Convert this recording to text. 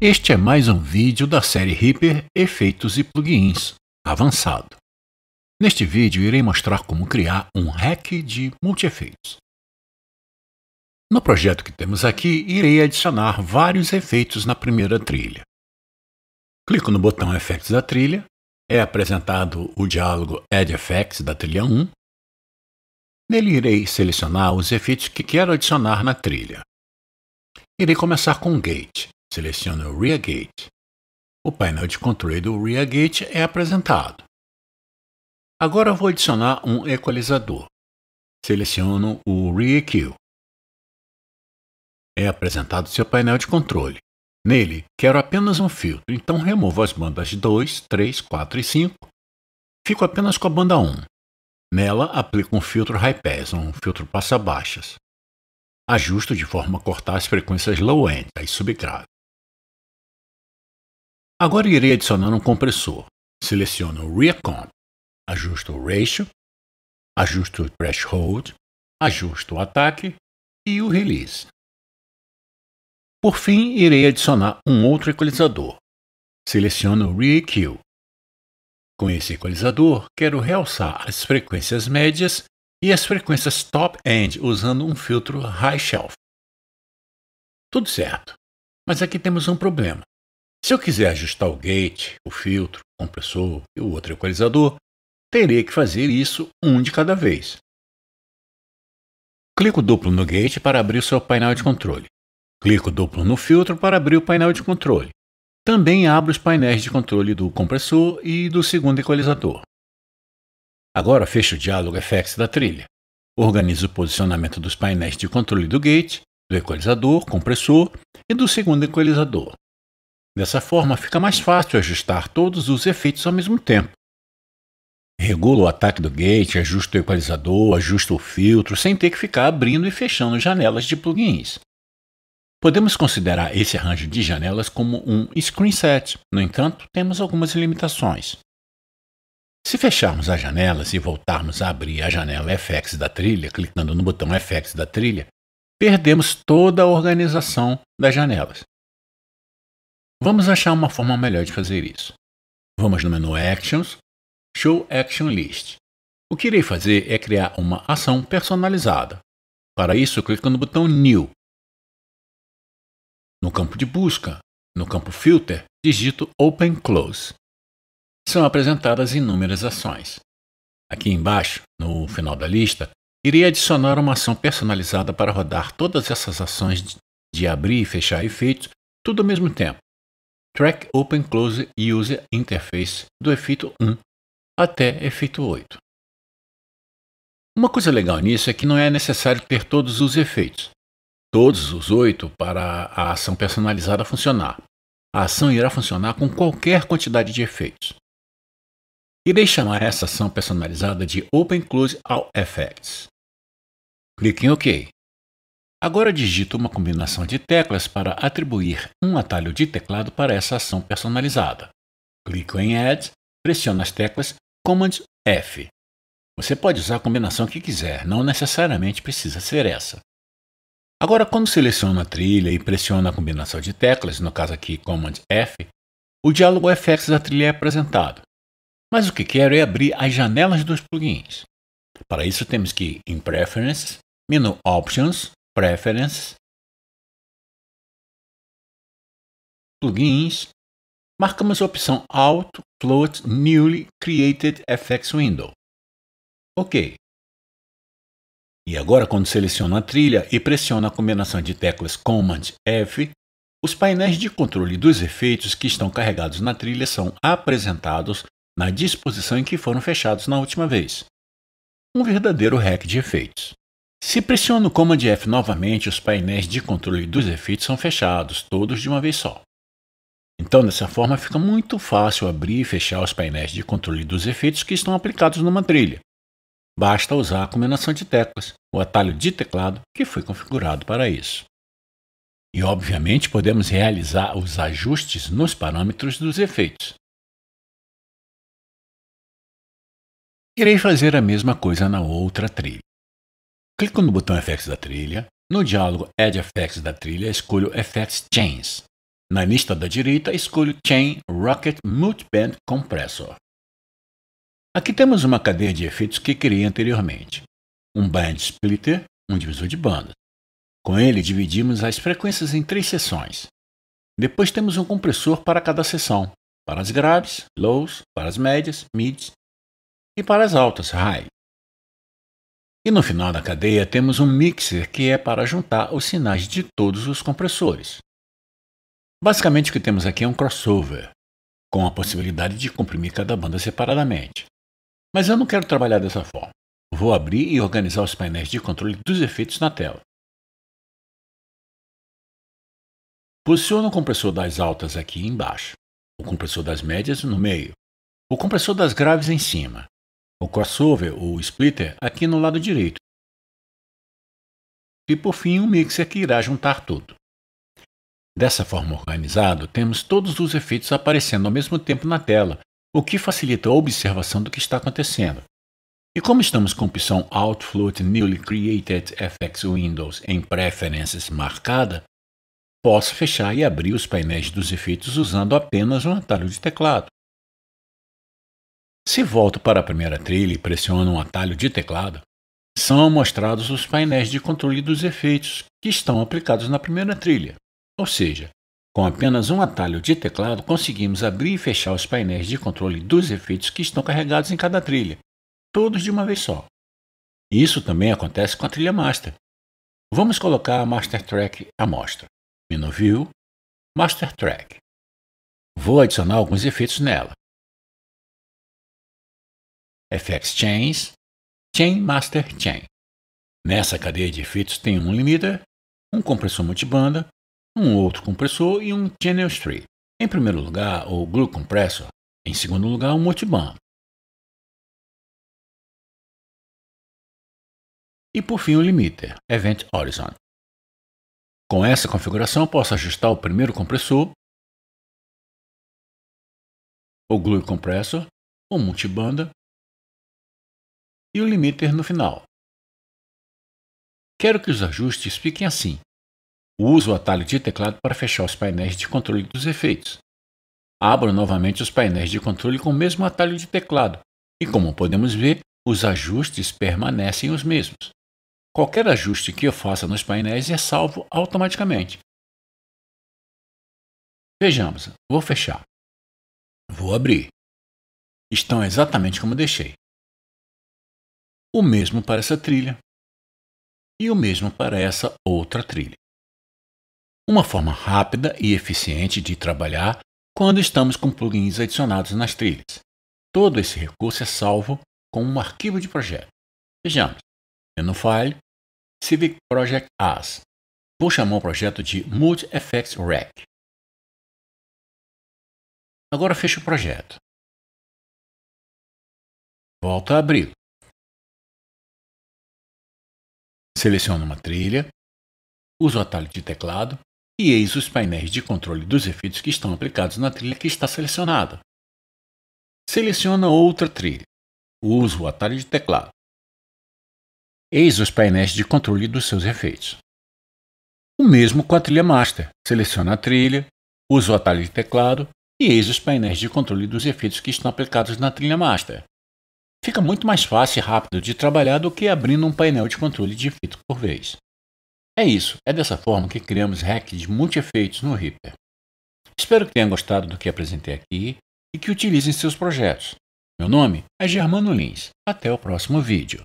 Este é mais um vídeo da série Reaper Efeitos e Plugins Avançado. Neste vídeo irei mostrar como criar um hack de multi-efeitos. No projeto que temos aqui, irei adicionar vários efeitos na primeira trilha. Clico no botão Efeitos da trilha, é apresentado o diálogo Add Effects da trilha 1. Nele irei selecionar os efeitos que quero adicionar na trilha. Irei começar com gate. Selecione o Rear Gate. O painel de controle do Rear Gate é apresentado. Agora vou adicionar um equalizador. Seleciono o re É apresentado seu painel de controle. Nele, quero apenas um filtro, então removo as bandas 2, 3, 4 e 5. Fico apenas com a banda 1. Nela, aplico um filtro high pass, um filtro passa-baixas. Ajusto de forma a cortar as frequências low-end, as subgraves. Agora irei adicionar um compressor. Seleciono o Rear Comp, ajusto o Ratio, ajusto o Threshold, ajusto o Ataque e o Release. Por fim, irei adicionar um outro equalizador. Seleciono o Rear EQ. Com esse equalizador, quero realçar as frequências médias e as frequências top-end usando um filtro high shelf. Tudo certo, mas aqui temos um problema. Se eu quiser ajustar o gate, o filtro, o compressor e o outro equalizador, terei que fazer isso um de cada vez. Clico duplo no gate para abrir o seu painel de controle. Clico duplo no filtro para abrir o painel de controle. Também abro os painéis de controle do compressor e do segundo equalizador. Agora fecho o diálogo FX da trilha. Organizo o posicionamento dos painéis de controle do gate, do equalizador, compressor e do segundo equalizador. Dessa forma, fica mais fácil ajustar todos os efeitos ao mesmo tempo. Regula o ataque do gate, ajusta o equalizador, ajusta o filtro, sem ter que ficar abrindo e fechando janelas de plugins. Podemos considerar esse arranjo de janelas como um screenset, no entanto, temos algumas limitações. Se fecharmos as janelas e voltarmos a abrir a janela FX da trilha, clicando no botão FX da trilha, perdemos toda a organização das janelas. Vamos achar uma forma melhor de fazer isso. Vamos no menu Actions, Show Action List. O que irei fazer é criar uma ação personalizada. Para isso, clico no botão New. No campo de busca, no campo Filter, digito Open Close. São apresentadas inúmeras ações. Aqui embaixo, no final da lista, irei adicionar uma ação personalizada para rodar todas essas ações de abrir e fechar efeitos tudo ao mesmo tempo. Track Open Close User Interface do efeito 1 até efeito 8. Uma coisa legal nisso é que não é necessário ter todos os efeitos, todos os oito, para a ação personalizada funcionar. A ação irá funcionar com qualquer quantidade de efeitos. Irei chamar essa ação personalizada de Open Close All Effects. Clique em OK. Agora digito uma combinação de teclas para atribuir um atalho de teclado para essa ação personalizada. Clico em Add, pressiono as teclas Command F. Você pode usar a combinação que quiser, não necessariamente precisa ser essa. Agora, quando seleciono a trilha e pressiono a combinação de teclas, no caso aqui Command F, o diálogo FX da trilha é apresentado. Mas o que quero é abrir as janelas dos plugins. Para isso, temos que ir em Preferences, Menu Options, Preference, Plugins, marcamos a opção Auto Float Newly Created FX Window. OK. E agora, quando seleciona a trilha e pressiona a combinação de teclas Command F, os painéis de controle dos efeitos que estão carregados na trilha são apresentados na disposição em que foram fechados na última vez. Um verdadeiro hack de efeitos. Se pressiono o Command F novamente, os painéis de controle dos efeitos são fechados, todos de uma vez só. Então, dessa forma, fica muito fácil abrir e fechar os painéis de controle dos efeitos que estão aplicados numa trilha. Basta usar a combinação de teclas, o atalho de teclado que foi configurado para isso. E, obviamente, podemos realizar os ajustes nos parâmetros dos efeitos. Irei fazer a mesma coisa na outra trilha. Clico no botão FX da trilha. No diálogo Add Effects da trilha, escolho Effects Chains. Na lista da direita, escolho Chain Rocket Multiband Compressor. Aqui temos uma cadeia de efeitos que criei anteriormente. Um band splitter, um divisor de bandas. Com ele, dividimos as frequências em três seções. Depois temos um compressor para cada seção, para as graves, lows, para as médias, mids e para as altas, high. E no final da cadeia temos um mixer que é para juntar os sinais de todos os compressores. Basicamente o que temos aqui é um crossover, com a possibilidade de comprimir cada banda separadamente. Mas eu não quero trabalhar dessa forma. Vou abrir e organizar os painéis de controle dos efeitos na tela. Posiciono o compressor das altas aqui embaixo, o compressor das médias no meio, o compressor das graves em cima o crossover ou splitter aqui no lado direito. E por fim um mixer que irá juntar tudo. Dessa forma organizado, temos todos os efeitos aparecendo ao mesmo tempo na tela, o que facilita a observação do que está acontecendo. E como estamos com a opção Outfloat Newly Created FX Windows em Preferences marcada, posso fechar e abrir os painéis dos efeitos usando apenas um atalho de teclado. Se volto para a primeira trilha e pressiono um atalho de teclado, são mostrados os painéis de controle dos efeitos que estão aplicados na primeira trilha. Ou seja, com apenas um atalho de teclado conseguimos abrir e fechar os painéis de controle dos efeitos que estão carregados em cada trilha, todos de uma vez só. Isso também acontece com a trilha master. Vamos colocar a master track à mostra. Menu View, Master Track. Vou adicionar alguns efeitos nela. FX Chains, Chain Master Chain. Nessa cadeia de efeitos tem um limiter, um compressor multibanda, um outro compressor e um channel strip. Em primeiro lugar, o glue compressor, em segundo lugar, o multiband. E por fim, o limiter, Event Horizon. Com essa configuração, posso ajustar o primeiro compressor, o glue compressor, o multibanda e o limiter no final. Quero que os ajustes fiquem assim. Uso o atalho de teclado para fechar os painéis de controle dos efeitos. Abro novamente os painéis de controle com o mesmo atalho de teclado e, como podemos ver, os ajustes permanecem os mesmos. Qualquer ajuste que eu faça nos painéis é salvo automaticamente. Vejamos, vou fechar. Vou abrir. Estão exatamente como deixei. O mesmo para essa trilha e o mesmo para essa outra trilha. Uma forma rápida e eficiente de trabalhar quando estamos com plugins adicionados nas trilhas. Todo esse recurso é salvo com um arquivo de projeto. Vejamos, No File, Civic Project As. Vou chamar o projeto de Multi Effects Rack. Agora fecho o projeto. Volto a abri-lo. Seleciono uma trilha, uso o atalho de teclado e eis os painéis de controle dos efeitos que estão aplicados na trilha que está selecionada. Seleciona outra trilha. Uso o atalho de teclado. Eis os painéis de controle dos seus efeitos. O mesmo com a trilha master. Seleciona a trilha, uso o atalho de teclado e eis os painéis de controle dos efeitos que estão aplicados na trilha master. Fica muito mais fácil e rápido de trabalhar do que abrindo um painel de controle de efeito por vez. É isso, é dessa forma que criamos hacks de multi-efeitos no Reaper. Espero que tenham gostado do que apresentei aqui e que utilizem seus projetos. Meu nome é Germano Lins. Até o próximo vídeo.